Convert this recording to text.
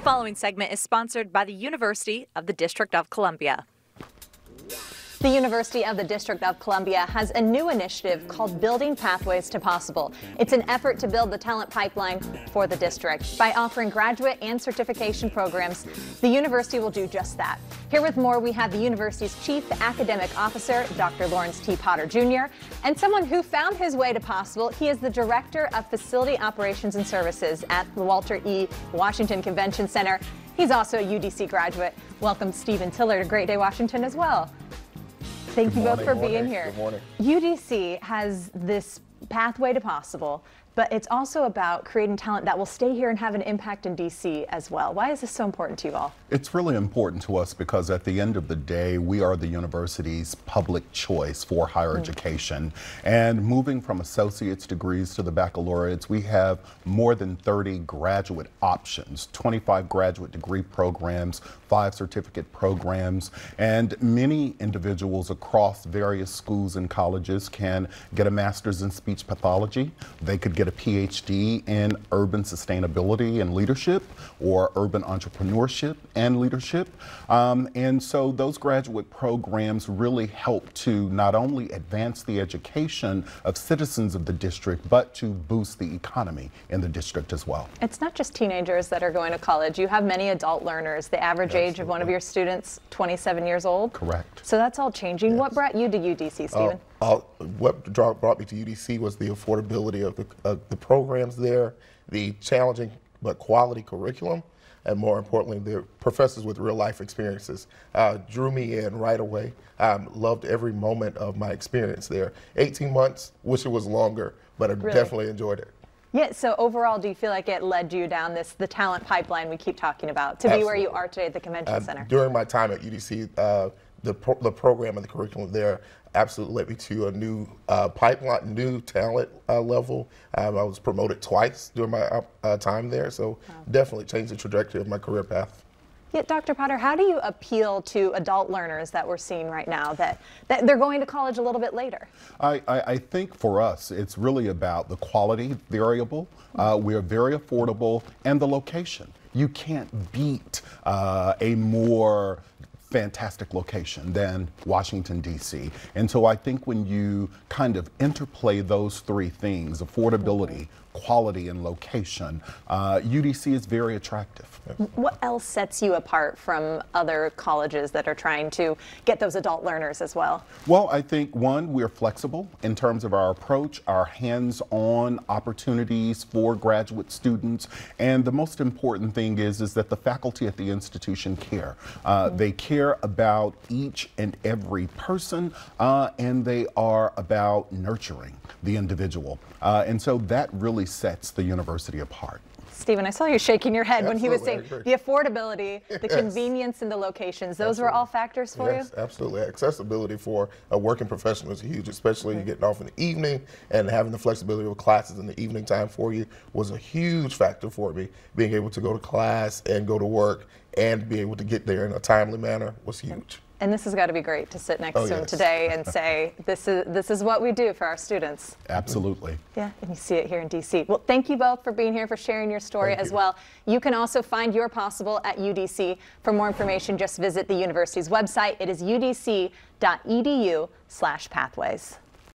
The following segment is sponsored by the University of the District of Columbia. The University of the District of Columbia has a new initiative called Building Pathways to Possible. It's an effort to build the talent pipeline for the district. By offering graduate and certification programs, the university will do just that. Here with more, we have the university's Chief Academic Officer, Dr. Lawrence T. Potter Jr., and someone who found his way to Possible. He is the Director of Facility Operations and Services at the Walter E. Washington Convention Center. He's also a UDC graduate. Welcome, Stephen Tiller, to Great Day Washington as well. Thank you both for being here. Good morning. UDC has this pathway to possible but it's also about creating talent that will stay here and have an impact in D.C. as well. Why is this so important to you all? It's really important to us because at the end of the day, we are the university's public choice for higher mm. education. And moving from associate's degrees to the baccalaureates, we have more than 30 graduate options, 25 graduate degree programs, five certificate programs, and many individuals across various schools and colleges can get a master's in speech pathology. They could get a PhD in urban sustainability and leadership or urban entrepreneurship and leadership. Um, and so those graduate programs really help to not only advance the education of citizens of the district, but to boost the economy in the district as well. It's not just teenagers that are going to college. You have many adult learners. The average Absolutely. age of one of your students, 27 years old. Correct. So that's all changing. Yes. What brought you to UDC, Stephen? Uh, uh, what brought me to UDC was the affordability of the, the programs there, the challenging but quality curriculum, and more importantly, the professors with real life experiences uh, drew me in right away. Um, loved every moment of my experience there. 18 months, wish it was longer, but I really? definitely enjoyed it. Yeah, so overall, do you feel like it led you down this, the talent pipeline we keep talking about, to Absolutely. be where you are today at the convention uh, center? During my time at UDC, uh, the, pro the program and the curriculum there absolutely led me to a new uh, pipeline, new talent uh, level. Um, I was promoted twice during my uh, uh time there, so wow. definitely changed the trajectory of my career path. Yet, Dr. Potter, how do you appeal to adult learners that we're seeing right now that, that they're going to college a little bit later? I, I, I think for us, it's really about the quality variable. Uh, mm-hmm. we're very affordable and the location you can't beat uh, a more fantastic location than Washington, D.C. And so I think when you kind of interplay those three things affordability, quality, and location uh, UDC is very attractive. What else sets you apart from other colleges that are trying to get those adult learners as well? Well, I think one, we're flexible in terms of our approach, our hands on opportunities for graduate students. And the most important thing is, is that the faculty at the institution care. Uh, mm -hmm. They care care about each and every person, uh, and they are about nurturing the individual. Uh, and so that really sets the university apart. Stephen, I saw you shaking your head absolutely, when he was saying the affordability, the yes. convenience, and the locations. Those absolutely. were all factors for yes, you? absolutely. Accessibility for a uh, working professional is huge, especially getting off in the evening and having the flexibility of classes in the evening time for you was a huge factor for me. Being able to go to class and go to work and be able to get there in a timely manner was huge. And this has got to be great to sit next oh, to him today and say, this is, this is what we do for our students. Absolutely. Yeah, and you see it here in DC. Well, thank you both for being here, for sharing your story thank as you. well. You can also find your possible at UDC. For more information, just visit the university's website. It is udc.edu slash pathways.